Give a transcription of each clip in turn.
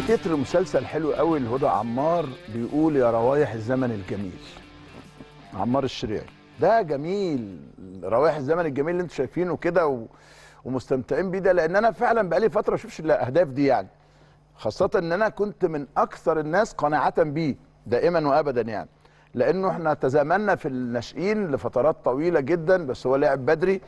في تتر مسلسل حلو قوي لهدى عمار بيقول يا روايح الزمن الجميل عمار الشريعي ده جميل روايح الزمن الجميل اللي انتم شايفينه كده و... ومستمتعين بيه ده لان انا فعلا بقالي فتره ما بشوفش الا اهداف دي يعني خاصه ان انا كنت من اكثر الناس قناعه بيه دائما وابدا يعني لانه احنا تزامنا في الناشئين لفترات طويله جدا بس هو لعب بدري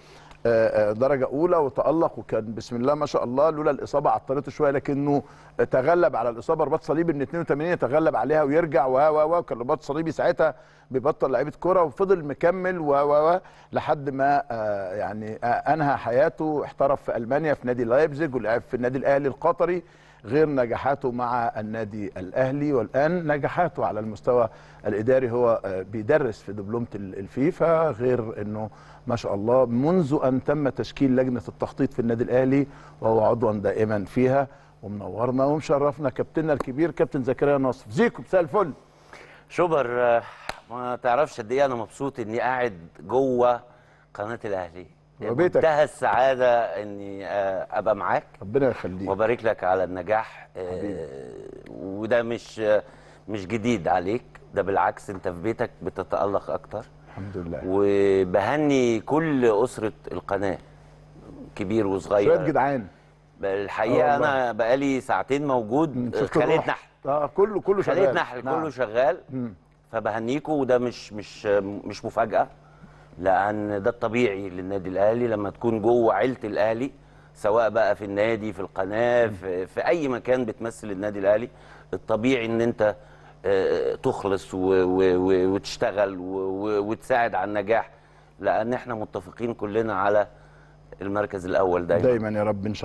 آه، آه، درجه اولى وتالق وكان بسم الله ما شاء الله لولا الاصابه عطلته شويه لكنه تغلب على الاصابه رباط صليبي من 82 يتغلب عليها ويرجع و و و كان رباط صليبي ساعتها بيبطل لعيبه كوره وفضل مكمل و و و لحد ما آه، يعني انهى حياته احترف في المانيا في نادي لايبزيج ولعب في النادي الاهلي القطري غير نجاحاته مع النادي الاهلي والان نجاحاته على المستوى الاداري هو آه، بيدرس في دبلومه الفيفا غير انه ما شاء الله منذ ان تم تشكيل لجنه التخطيط في النادي الاهلي وهو عضوا دائما فيها ومنورنا ومشرفنا كابتننا الكبير كابتن زكريا نصر زيكو مساء الفل شوبر آه، ما تعرفش قد ايه انا مبسوط اني قاعد جوه قناه الاهلي وبيتك. منتهى السعاده اني آه، ابقى معاك ربنا يخليك وبارك لك على النجاح آه، حبيبي. وده مش مش جديد عليك ده بالعكس انت في بيتك بتتالق اكتر الحمد لله وبهني كل اسره القناه كبير وصغير شويه جدعان الحقيقه آه، انا بقالي ساعتين موجود خليت نحل اه كله كله شغال خليت نحل نعم. كله شغال فبهنيكوا وده مش مش مش مفاجاه لان ده الطبيعي للنادي الاهلي لما تكون جوه عيله الاهلي سواء بقى في النادي في القناه في, في اي مكان بتمثل النادي الاهلي الطبيعي ان انت آه، تخلص وتشتغل وتساعد على النجاح لان احنا متفقين كلنا على المركز الاول دايما دايما يا رب ان شاء الله